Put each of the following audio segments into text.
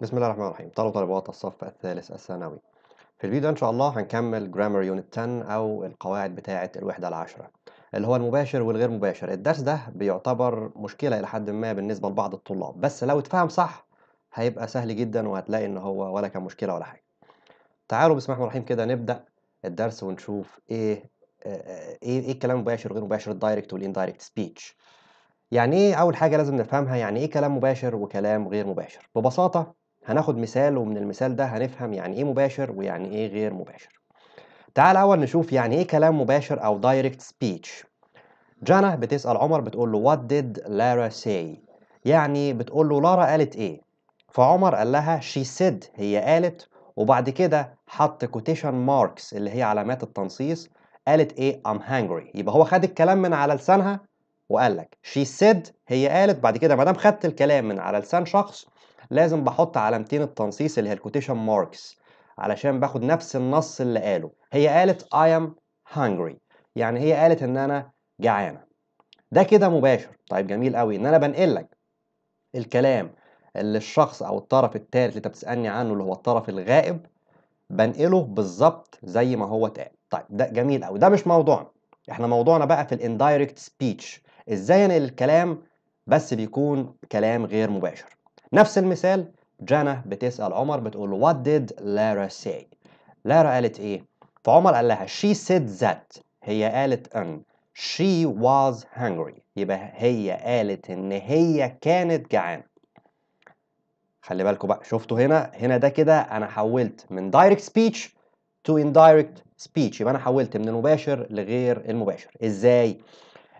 بسم الله الرحمن الرحيم طلبة طالبات الصف الثالث الثانوي في الفيديو ان شاء الله هنكمل جرامر يونت 10 او القواعد بتاعة الوحدة العشرة اللي هو المباشر والغير مباشر الدرس ده بيعتبر مشكلة الى حد ما بالنسبة لبعض الطلاب بس لو اتفهم صح هيبقى سهل جدا وهتلاقي ان هو ولا كان مشكلة ولا حاجة تعالوا بسم الله الرحمن الرحيم كده نبدأ الدرس ونشوف ايه ايه ايه الكلام المباشر غير مباشر الدايركت والاندايركت سبيتش يعني ايه اول حاجه لازم نفهمها يعني ايه كلام مباشر وكلام غير مباشر ببساطه هناخد مثال ومن المثال ده هنفهم يعني ايه مباشر ويعني ايه غير مباشر تعال اول نشوف يعني ايه كلام مباشر او دايركت سبيتش جانا بتسال عمر بتقول له وات ديد لارا سي يعني بتقول له لارا قالت ايه فعمر قال لها شي سيد هي قالت وبعد كده حط كوتيشن ماركس اللي هي علامات التنصيص قالت ايه I'm hungry يبقى هو خد الكلام من على لسانها وقال لك she said هي قالت بعد كده ما دام خدت الكلام من على لسان شخص لازم بحط علامتين التنصيص اللي هي الكوتيشن ماركس علشان باخد نفس النص اللي قاله هي قالت I am hungry يعني هي قالت ان انا جعانه ده كده مباشر طيب جميل قوي ان انا بنقل لك الكلام اللي الشخص او الطرف الثالث اللي انت بتسالني عنه اللي هو الطرف الغائب بنقله بالظبط زي ما هو اتقال طيب ده جميل قوي ده مش موضوعنا احنا موضوعنا بقى في الاندايركت سبيتش ازاي انقل الكلام بس بيكون كلام غير مباشر نفس المثال جانا بتسأل عمر بتقول له what did Lara say لارا قالت ايه فعمر قال لها she said that هي قالت ان she was hungry يبقى هي قالت ان هي كانت جعانه خلي بالكوا بقى شفتوا هنا هنا ده كده انا حولت من direct speech to indirect speech يبقى انا حولت من المباشر لغير المباشر ازاي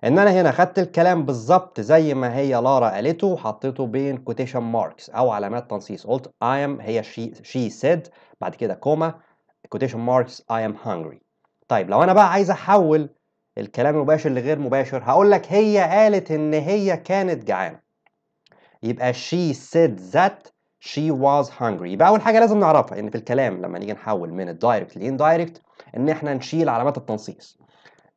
ان انا هنا خدت الكلام بالظبط زي ما هي لارا قالته وحطيته بين كوتيشن ماركس او علامات تنصيص قلت I am هي she, she said بعد كده كوما كوتيشن ماركس I am hungry طيب لو انا بقى عايز احول الكلام المباشر لغير مباشر هقول لك هي قالت ان هي كانت جعانه يبقى she said that she was hungry يبقى اول حاجه لازم نعرفها ان في الكلام لما نيجي نحول من الدايركت للاندايركت ان احنا نشيل علامات التنصيص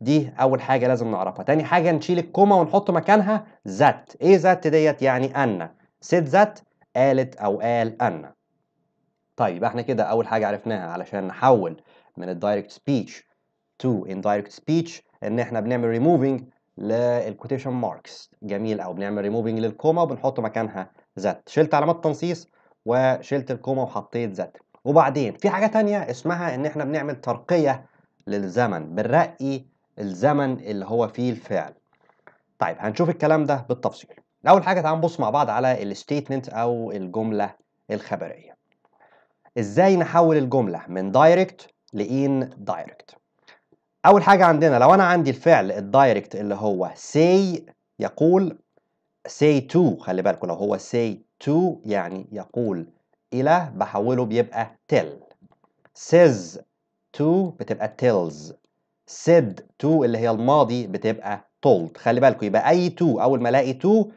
دي اول حاجه لازم نعرفها تاني حاجه نشيل الكومه ونحط مكانها ذات ايه ذات ديت يعني ان سيت ذات قالت او قال ان طيب احنا كده اول حاجه عرفناها علشان نحول من الدايركت سبيتش تو indirect سبيتش ان احنا بنعمل ريموفينج للكوتيشن ماركس جميل او بنعمل ريموفينج للكوما وبنحط مكانها ذات شلت علامات التنصيص وشلت الكوما وحطيت ذات وبعدين في حاجه تانية اسمها ان احنا بنعمل ترقيه للزمن بنرقي الزمن اللي هو فيه الفعل طيب هنشوف الكلام ده بالتفصيل اول حاجه تعالوا نبص مع بعض على الستيتمنت او الجمله الخبريه ازاي نحول الجمله من دايركت لان دايركت اول حاجه عندنا لو انا عندي الفعل الدايركت اللي هو say يقول say to خلي بالكم لو هو say to يعني يقول الى بحوله بيبقى tell says to بتبقى tells said to اللي هي الماضي بتبقى told خلي بالكم يبقى اي to اول ما الاقي to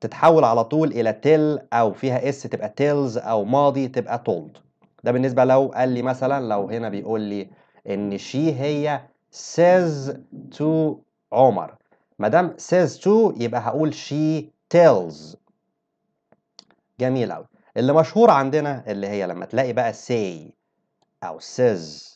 تتحول على طول الى tell او فيها s تبقى tells او ماضي تبقى told ده بالنسبه لو قال لي مثلا لو هنا بيقول لي ان she هي says to عمر ما دام says to يبقى هقول she tells جميل قوي اللي مشهور عندنا اللي هي لما تلاقي بقى say او says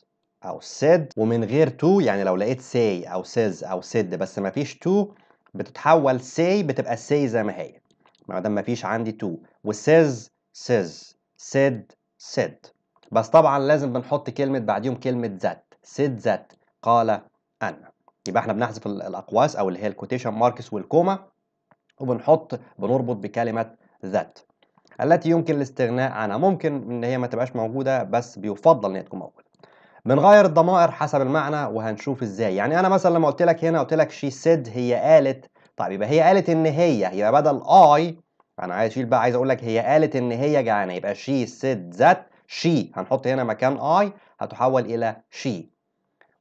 او said ومن غير to يعني لو لقيت say او says او said بس ما فيش to بتتحول say بتبقى say زي ما هي ما دام ما فيش عندي to وsays says said said بس طبعا لازم بنحط كلمه بعديهم كلمه ذات said ذات قال انا يبقى احنا بنحذف الاقواس او اللي هي الكوتيشن ماركس والكوما وبنحط بنربط بكلمه ذات التي يمكن الاستغناء عنها ممكن ان هي ما تبقاش موجوده بس بيفضل ان هي تكون موجوده بنغير الضمائر حسب المعنى وهنشوف ازاي يعني انا مثلا لما قلت لك هنا قلت لك شي سيد هي قالت طيب يبقى هي قالت ان هي يبقى بدل اي انا عايز اشيل بقى عايز اقول لك هي قالت ان هي جعانه يبقى شي سيد ذات شي هنحط هنا مكان اي هتحول الى شي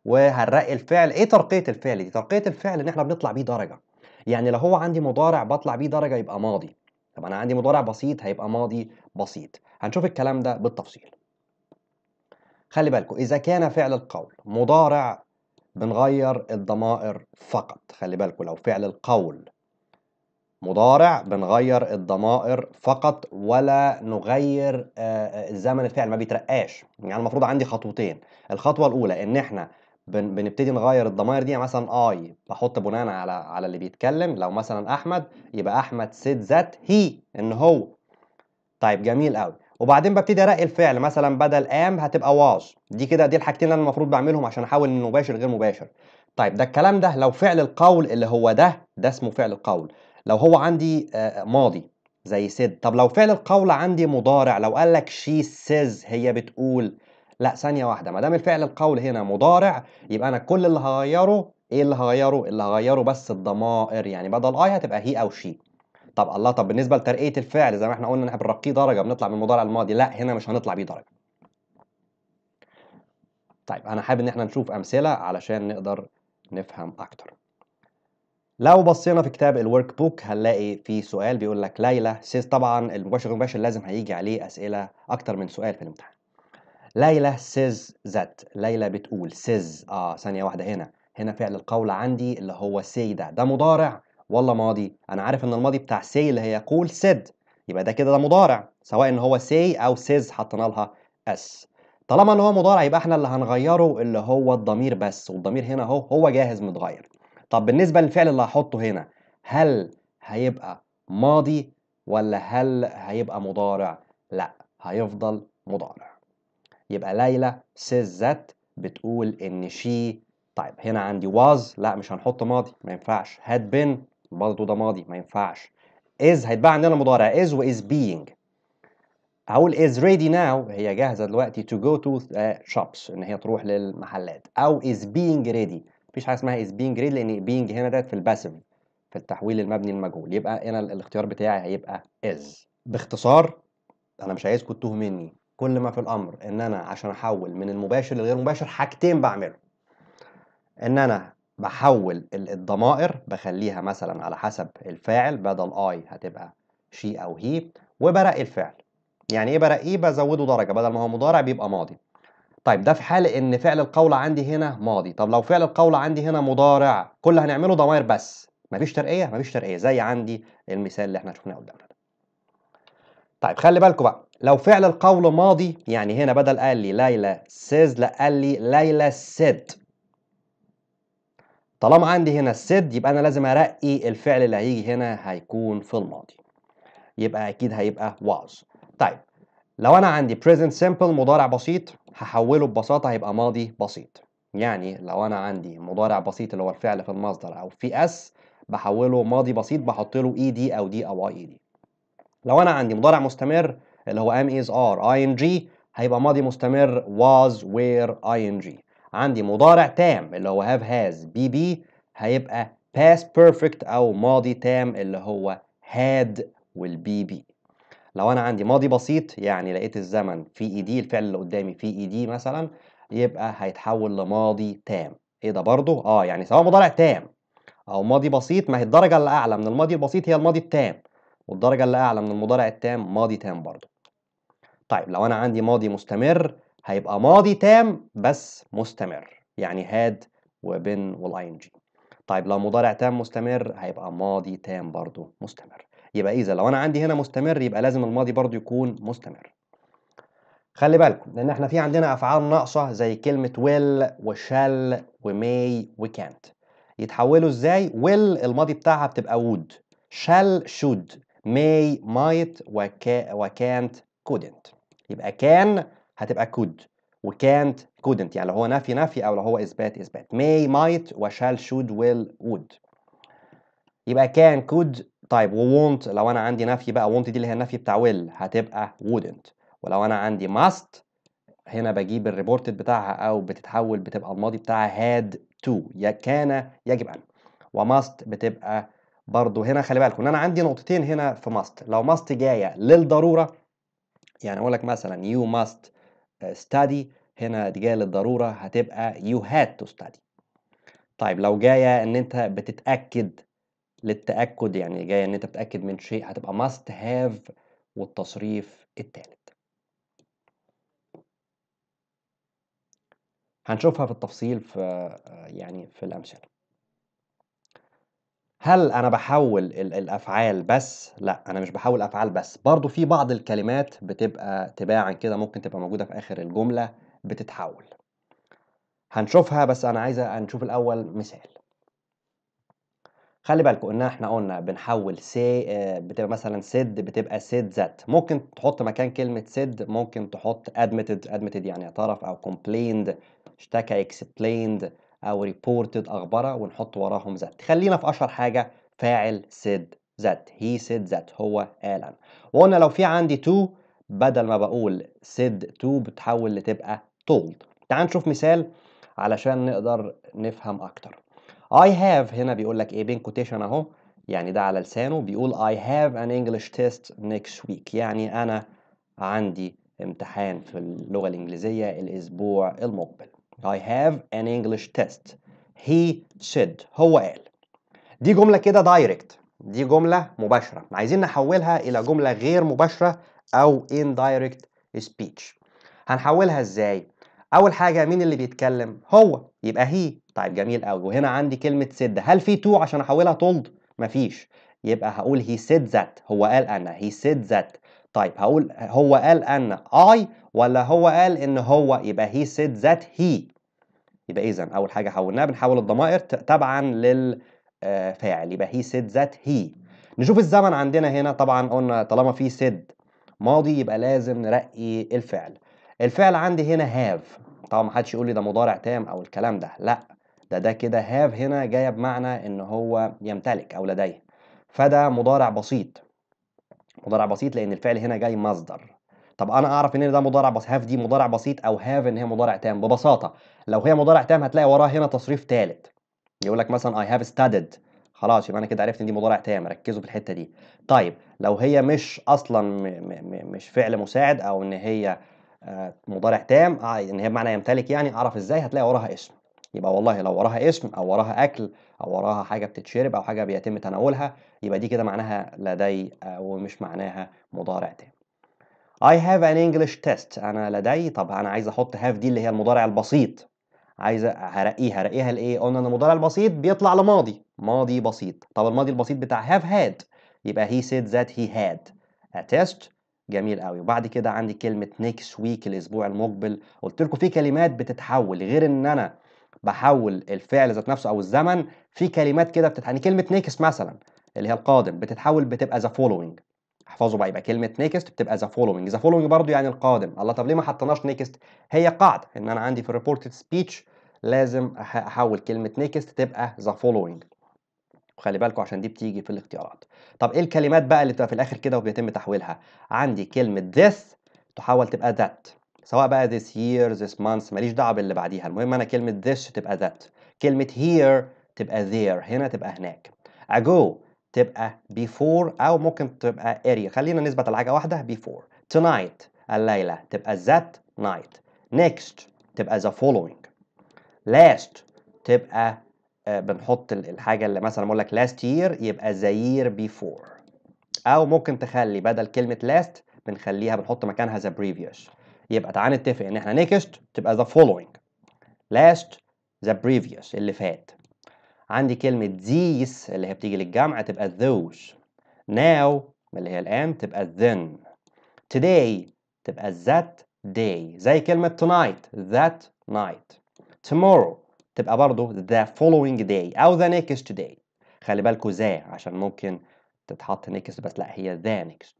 وهنرقي الفعل ايه ترقيه الفعل دي ترقيه الفعل ان احنا بنطلع بيه درجه يعني لو هو عندي مضارع بطلع بيه درجه يبقى ماضي طب انا عندي مضارع بسيط هيبقى ماضي بسيط هنشوف الكلام ده بالتفصيل خلي بالكم إذا كان فعل القول مضارع بنغير الضمائر فقط خلي بالكم لو فعل القول مضارع بنغير الضمائر فقط ولا نغير آه، آه، زمن الفعل ما بيترقاش يعني المفروض عندي خطوتين الخطوه الاولى ان احنا بنبتدي نغير الضمائر دي يعني مثلا اي بحط بناء على على اللي بيتكلم لو مثلا احمد يبقى احمد سيد ذات هي ان هو طيب جميل قوي وبعدين ببتدي ارقي الفعل مثلا بدل ام هتبقى واز دي كده دي الحاجتين اللي انا المفروض بعملهم عشان احول من مباشر غير مباشر طيب ده الكلام ده لو فعل القول اللي هو ده ده اسمه فعل القول لو هو عندي آه، ماضي زي سيد طب لو فعل القول عندي مضارع لو قال لك شي سيز هي بتقول لا ثانيه واحده ما دام الفعل القول هنا مضارع يبقى انا كل اللي هغيره ايه اللي هغيره اللي هغيره بس الضمائر يعني بدل اي هتبقى هي او شي طب الله طب بالنسبه لترقيه الفعل زي ما احنا قلنا ان احنا بنرقيه درجه بنطلع من المضارع الماضي لا هنا مش هنطلع بيه درجه طيب انا حابب ان احنا نشوف امثله علشان نقدر نفهم اكتر لو بصينا في كتاب الورك بوك هنلاقي في سؤال بيقول لك ليلى سيز طبعا المباشر غير لازم هيجي عليه اسئله اكتر من سؤال في الامتحان ليلى سيز ذات ليلى بتقول سيز اه ثانيه واحده هنا هنا فعل القول عندي اللي هو سي ده ده مضارع ولا ماضي انا عارف ان الماضي بتاع سي اللي هيقول سيد يبقى ده كده ده مضارع سواء ان هو سي او سيز حطينا لها اس طالما ان هو مضارع يبقى احنا اللي هنغيره اللي هو الضمير بس والضمير هنا اهو هو جاهز متغير طب بالنسبه للفعل اللي هحطه هنا هل هيبقى ماضي ولا هل هيبقى مضارع لا هيفضل مضارع يبقى ليلى سيزت بتقول ان شي طيب هنا عندي واز لا مش هنحط ماضي ما ينفعش هاد بين برضه ده ماضي ما ينفعش از هيتباع عندنا المضارع از واز بينج هقول از ريدي ناو هي جاهزه دلوقتي تو جو تو شوبس ان هي تروح للمحلات او از بينج ريدي مفيش حاجه اسمها از بينج ريدي لان بينج هنا ده في الباسيف في التحويل المبني المجهول يبقى هنا الاختيار بتاعي هيبقى از باختصار انا مش عايزكم تتوه مني كل ما في الامر ان انا عشان احول من المباشر للغير مباشر حاجتين بعمله ان انا بحول الضمائر بخليها مثلا على حسب الفاعل بدل اي هتبقى شي او هي وبرقي الفعل يعني ايه برقيه بزوده درجه بدل ما هو مضارع بيبقى ماضي طيب ده في حال ان فعل القول عندي هنا ماضي طب لو فعل القول عندي هنا مضارع كل هنعمله ضمائر بس مفيش ترقيه مفيش ترقيه زي عندي المثال اللي احنا شفناه قدامنا ده طيب خلي بالكم بقى لو فعل القول ماضي يعني هنا بدل قال لي ليلى سيز لا قال لي ليلى سيد طالما عندي هنا السد يبقى انا لازم ارقي الفعل اللي هيجي هنا هيكون في الماضي يبقى اكيد هيبقى was طيب لو انا عندي present simple مضارع بسيط هحوله ببساطه هيبقى ماضي بسيط يعني لو انا عندي مضارع بسيط اللي هو الفعل في المصدر او في اس بحوله ماضي بسيط بحط له اي e دي او دي او اي دي e لو انا عندي مضارع مستمر اللي هو ام از ار اي ان جي هيبقى ماضي مستمر was were ing عندي مضارع تام اللي هو have has بي بي هيبقى past perfect أو ماضي تام اللي هو had والبي بي لو أنا عندي ماضي بسيط يعني لقيت الزمن في إي e دي الفعل اللي قدامي في إي e دي مثلا يبقى هيتحول لماضي تام إيه ده برضه؟ آه يعني سواء مضارع تام أو ماضي بسيط ما هي الدرجة اللي أعلى من الماضي البسيط هي الماضي التام والدرجة اللي أعلى من المضارع التام ماضي تام برضه طيب لو أنا عندي ماضي مستمر هيبقى ماضي تام بس مستمر يعني هاد وبن والاي ان جي طيب لو مضارع تام مستمر هيبقى ماضي تام برضو مستمر يبقى اذا لو انا عندي هنا مستمر يبقى لازم الماضي برضو يكون مستمر خلي بالكم لان احنا في عندنا افعال ناقصه زي كلمه ويل وشال وماي وكانت يتحولوا ازاي ويل الماضي بتاعها بتبقى وود شال شود ماي مايت وكانت كودنت يبقى كان هتبقى كود وكانت كودنت يعني لو هو نفي نفي او لو هو اثبات اثبات may might وشال should will would يبقى كان كود طيب وونت لو انا عندي نفي بقى وونت دي اللي هي النفي بتاع will هتبقى wouldn't ولو انا عندي must هنا بجيب الريبورتد بتاعها او بتتحول بتبقى الماضي بتاعها had to يا كان يجب ان وماست بتبقى برضو هنا خلي بالكم ان انا عندي نقطتين هنا في ماست لو ماست جايه للضروره يعني اقول لك مثلا يو ماست study هنا جايه للضروره هتبقى you had to study طيب لو جايه ان انت بتتاكد للتاكد يعني جايه ان انت بتاكد من شيء هتبقى must have والتصريف الثالث هنشوفها في التفصيل في يعني في الامثله هل انا بحول الافعال بس لا انا مش بحول افعال بس برضو في بعض الكلمات بتبقى تباعا كده ممكن تبقى موجوده في اخر الجمله بتتحول هنشوفها بس انا عايزه نشوف الاول مثال خلي بالكم ان احنا قلنا بنحول سي آه، بتبقى مثلا سد بتبقى سد ذات ممكن تحط مكان كلمه سد ممكن تحط ادمتد ادمتد يعني اعترف او كومبليند اشتكى اكسبليند او آه، ريبورتد اخبره ونحط وراهم ذات خلينا في اشهر حاجه فاعل سيد ذات هي سيد ذات هو قال انا وقلنا لو في عندي تو بدل ما بقول سيد تو بتحول لتبقى تولد تعال نشوف مثال علشان نقدر نفهم اكتر I have هنا بيقول لك ايه بين كوتيشن اهو يعني ده على لسانه بيقول I have an English test next week يعني انا عندي امتحان في اللغه الانجليزيه الاسبوع المقبل I have an English test he said هو قال دي جملة كده دايركت دي جملة مباشرة عايزين نحولها إلى جملة غير مباشرة أو indirect speech هنحولها إزاي؟ أول حاجة مين اللي بيتكلم؟ هو يبقى هي طيب جميل قوي وهنا عندي كلمة سد هل في تو عشان أحولها تولد؟ مفيش يبقى هقول he said that هو قال أنا he said that طيب هقول هو قال ان اي ولا هو قال ان هو يبقى هي said that هي يبقى اذا اول حاجه حولناها بنحول الضمائر تبعا للفاعل آه، يبقى هي said that هي نشوف الزمن عندنا هنا طبعا قلنا طالما في سيد ماضي يبقى لازم نرقي الفعل الفعل عندي هنا هاف طبعا ما حدش يقول لي ده مضارع تام او الكلام ده لا ده ده كده هاف هنا جايه بمعنى ان هو يمتلك او لديه فده مضارع بسيط مضارع بسيط لان الفعل هنا جاي مصدر طب انا اعرف ان ده مضارع بس هاف دي مضارع بسيط او هاف ان هي مضارع تام ببساطه لو هي مضارع تام هتلاقي وراها هنا تصريف ثالث يقول لك مثلا اي هاف ستادد خلاص يبقى انا كده عرفت ان دي مضارع تام ركزوا في الحته دي طيب لو هي مش اصلا م م مش فعل مساعد او ان هي آه، مضارع تام آه، ان هي بمعنى يمتلك يعني اعرف ازاي هتلاقي وراها اسم يبقى والله لو وراها اسم او وراها اكل او وراها حاجه بتتشرب او حاجه بيتم تناولها يبقى دي كده معناها لدي ومش معناها مضارع تاني I have an English test أنا لدي طب أنا عايز أحط have دي اللي هي المضارع البسيط عايز هرقيها هرقيها لإيه؟ قلنا إن المضارع البسيط بيطلع لماضي ماضي بسيط طب الماضي البسيط بتاع have had يبقى he said that he had a test جميل قوي وبعد كده عندي كلمة next week الأسبوع المقبل قلت لكم في كلمات بتتحول غير إن أنا بحول الفعل ذات نفسه او الزمن في كلمات كده بتتح... يعني كلمه نيكست مثلا اللي هي القادم بتتحول بتبقى ذا فولوينج احفظوا بقى يبقى كلمه نيكست بتبقى ذا فولوينج ذا فولوينج برضو يعني القادم الله طب ليه ما حطيناش نيكست هي قاعده ان انا عندي في الريبورتد سبيتش لازم احول كلمه نيكست تبقى ذا فولوينج وخلي بالكم عشان دي بتيجي في الاختيارات طب ايه الكلمات بقى اللي بتبقى في الاخر كده وبيتم تحويلها عندي كلمه ذس تحول تبقى ذات سواء بقى this year this month ماليش دعوه باللي بعديها المهم انا كلمه this تبقى that كلمه here تبقى there هنا تبقى هناك ago تبقى before او ممكن تبقى area خلينا نثبت على حاجه واحده before tonight الليله تبقى that night next تبقى the following last تبقى آه، بنحط الحاجه اللي مثلا بقول لك last year يبقى the year before او ممكن تخلي بدل كلمه last بنخليها بنحط مكانها the previous يبقى تعالى نتفق ان احنا next تبقى the following last the previous اللي فات عندي كلمة these اللي هي بتيجي للجامعة تبقى those now اللي هي الآن تبقى then today تبقى that day زي كلمة tonight that night tomorrow تبقى برضو the following day أو the next day خلي بالكوا ذا عشان ممكن تتحط next بس لا هي the next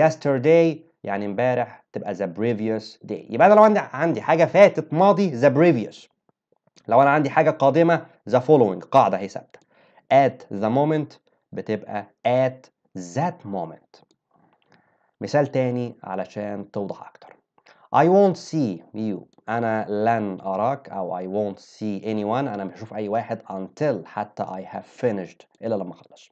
yesterday يعني امبارح تبقى ذا بريفيوس داي يبقى انا لو عندي عندي حاجه فاتت ماضي ذا بريفيوس لو انا عندي حاجه قادمه ذا فولوينج قاعده هي ثابته at the moment بتبقى at that moment مثال تاني علشان توضح اكتر I won't see you أنا لن أراك أو I won't see anyone أنا مش هشوف أي واحد until حتى I have finished إلا لما أخلص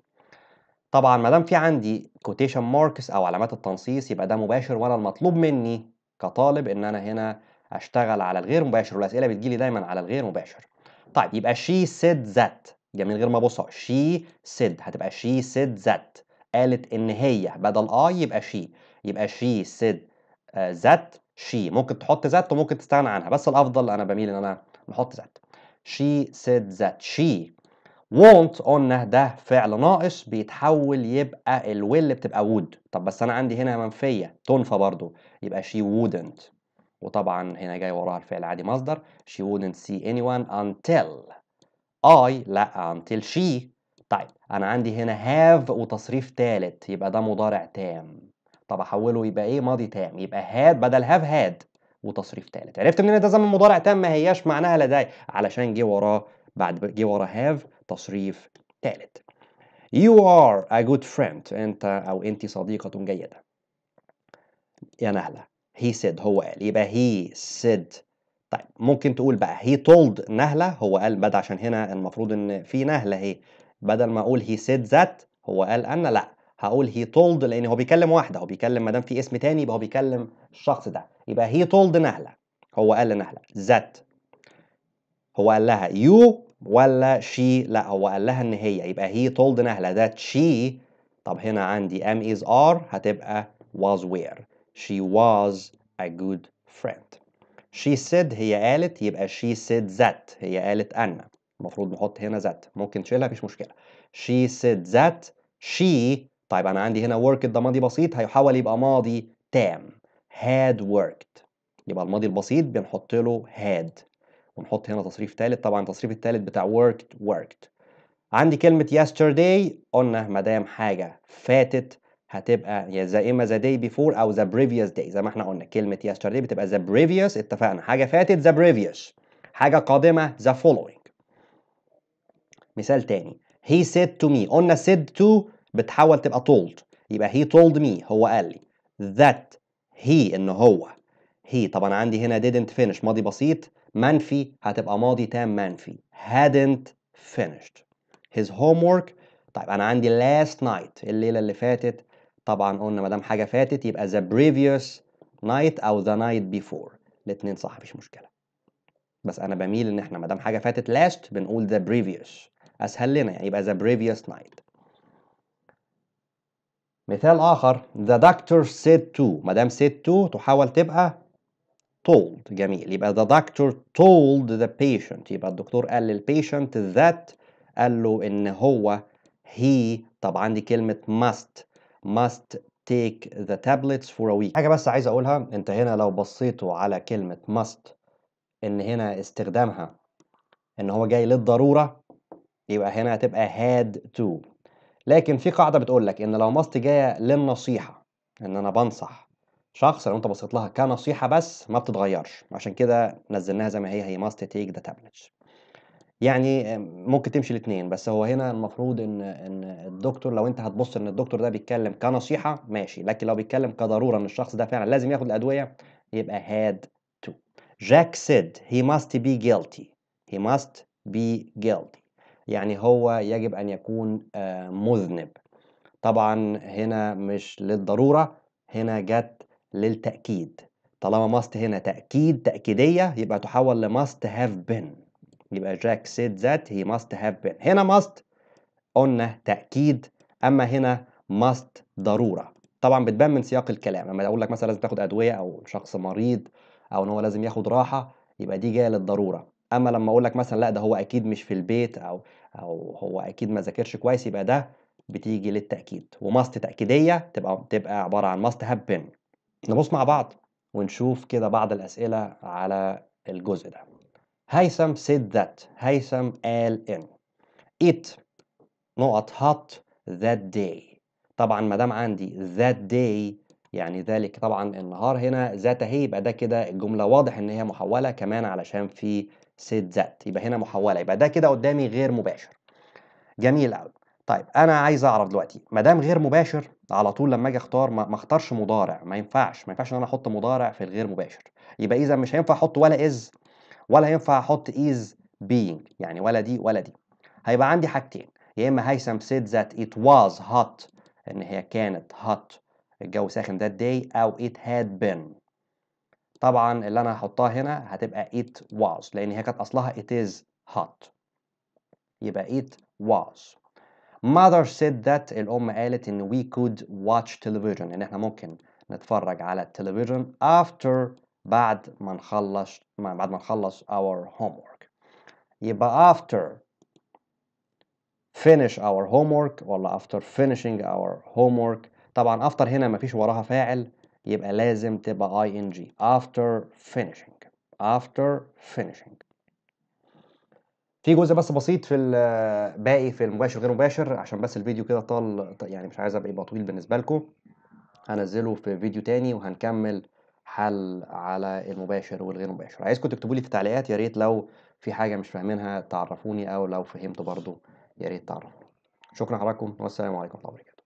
طبعا ما دام في عندي كوتيشن ماركس او علامات التنصيص يبقى ده مباشر وانا المطلوب مني كطالب ان انا هنا اشتغل على الغير مباشر والاسئله بتجيلي دايما على الغير مباشر طيب يبقى شي سيد ذات جميل من غير ما ابص شي سيد هتبقى شي سيد ذات قالت ان هي بدل اي يبقى شي يبقى شي سيد ذات شي ممكن تحط ذات وممكن تستغنى عنها بس الافضل انا بميل ان انا نحط ذات شي سيد ذات شي وونت قلنا ده فعل ناقص بيتحول يبقى الويل will بتبقى وود طب بس انا عندي هنا منفيه تنفى برضو يبقى she wouldn't وطبعا هنا جاي وراها الفعل عادي مصدر she wouldn't see anyone until I لا until she طيب انا عندي هنا have وتصريف ثالث يبقى ده مضارع تام طب احوله يبقى ايه ماضي تام يبقى had بدل have had وتصريف ثالث عرفت منين ده زمن مضارع تام ما هياش معناها لدي علشان جه وراه بعد جه ورا هاف تصريف ثالث You are a good friend أنت أو أنت صديقة جيدة يا نهلة he said هو قال يبقى he said طيب ممكن تقول بقى he told نهلة هو قال بدا عشان هنا المفروض ان في نهلة هي إيه. بدل ما اقول he said that هو قال ان لا هقول he told لان هو بيكلم واحدة هو بيكلم مدام في اسم تاني يبقى هو بيكلم الشخص ده يبقى he told نهلة هو قال لنهلة that هو قال لها you ولا شي لا هو قال لها ان هي يبقى هي told نهله that she طب هنا عندي am is are هتبقى was وير she was a good friend she said هي قالت يبقى she said that هي قالت أن المفروض نحط هنا that ممكن تشيلها مفيش مشكلة she said that she طيب أنا عندي هنا worked ده ماضي بسيط هيحول يبقى ماضي تام had worked يبقى الماضي البسيط بنحط له had ونحط هنا تصريف ثالث طبعا التصريف الثالث بتاع worked worked عندي كلمة yesterday قلنا مدام حاجة فاتت هتبقى يا اما ذا داي بيفور او ذا بريفيوس داي زي ما احنا قلنا كلمة yesterday بتبقى ذا بريفيوس اتفقنا حاجة فاتت ذا بريفيوس حاجة قادمة ذا following مثال تاني he said to me قلنا said to بتحول تبقى told يبقى he told me هو قال لي that he ان هو he طبعا عندي هنا didn't finish ماضي بسيط منفي هتبقى ماضي تام منفي hadn't finished his homework طيب انا عندي last night الليله اللي فاتت طبعا قلنا ما دام حاجه فاتت يبقى the previous night او the night before الاثنين صح مفيش مشكله بس انا بميل ان احنا ما دام حاجه فاتت last بنقول the previous اسهل لنا يعني يبقى the previous night مثال اخر the doctor said to ما دام said to تحاول تبقى told جميل يبقى the doctor told the patient يبقى الدكتور قال للبيشنت that قال له ان هو he طبعا دي كلمة must must take the tablets for a week حاجة بس عايز اقولها انت هنا لو بصيتوا على كلمة must ان هنا استخدامها ان هو جاي للضرورة يبقى هنا هتبقى had to لكن في قاعدة بتقولك ان لو must جاية للنصيحة ان انا بنصح شخص لو انت بصيت لها كنصيحه بس ما بتتغيرش عشان كده نزلناها زي ما هي هي ماست تيك ذا تابلتس يعني ممكن تمشي الاثنين بس هو هنا المفروض ان ان الدكتور لو انت هتبص ان الدكتور ده بيتكلم كنصيحه ماشي لكن لو بيتكلم كضروره ان الشخص ده فعلا لازم ياخد الادويه يبقى هاد تو جاك سيد هي ماست بي جيلتي هي ماست بي جيلتي يعني هو يجب ان يكون آه، مذنب طبعا هنا مش للضروره هنا جت للتأكيد طالما ماست هنا تأكيد تأكيدية يبقى تحول لماست هاف بن يبقى جاك سيد ذات هي ماست هاف بن هنا ماست قلنا تأكيد أما هنا ماست ضرورة طبعا بتبان من سياق الكلام لما اقول لك مثلا لازم تاخد ادويه او شخص مريض او ان هو لازم ياخد راحه يبقى دي جايه للضروره اما لما اقول لك مثلا لا ده هو اكيد مش في البيت او او هو اكيد ما ذاكرش كويس يبقى ده بتيجي للتاكيد وماست تاكيديه تبقى تبقى عباره عن ماست هاف بن نبص مع بعض ونشوف كده بعض الأسئلة على الجزء ده هيثم said that هيثم قال إن it نقط hot that day طبعا ما دام عندي that day يعني ذلك طبعا النهار هنا ذات هي يبقى ده كده الجمله واضح ان هي محوله كمان علشان في said that يبقى هنا محوله يبقى ده كده قدامي غير مباشر جميل قوي طيب انا عايز اعرف دلوقتي ما دام غير مباشر على طول لما اجي اختار ما اختارش مضارع ما ينفعش ما ينفعش ان انا احط مضارع في الغير مباشر يبقى اذا مش هينفع احط ولا از ولا ينفع احط از بينج يعني ولا دي ولا دي هيبقى عندي حاجتين يا اما هيثم said that it was hot ان هي كانت hot الجو ساخن that day او it had been طبعا اللي انا هحطها هنا هتبقى it was لان هي كانت اصلها it is hot يبقى it was mother said that الأم قالت إن we could watch television إن إحنا ممكن نتفرج على التلفزيون after بعد ما نخلص ما بعد ما نخلص our homework يبقى after finish our homework ولا after finishing our homework طبعا after هنا ما فيش وراها فاعل يبقى لازم تبقى ing after finishing after finishing في جزء بس بسيط في الباقي آه، في المباشر غير مباشر عشان بس الفيديو كده طال يعني مش عايز ابقى طويل بالنسبه لكم هنزله في فيديو تاني وهنكمل حل على المباشر والغير مباشر عايزكم تكتبوا لي في التعليقات يا ريت لو في حاجه مش فاهمينها تعرفوني او لو فهمت برضو يا ريت تعرفوني شكرا حضراتكم والسلام عليكم ورحمه الله وبركاته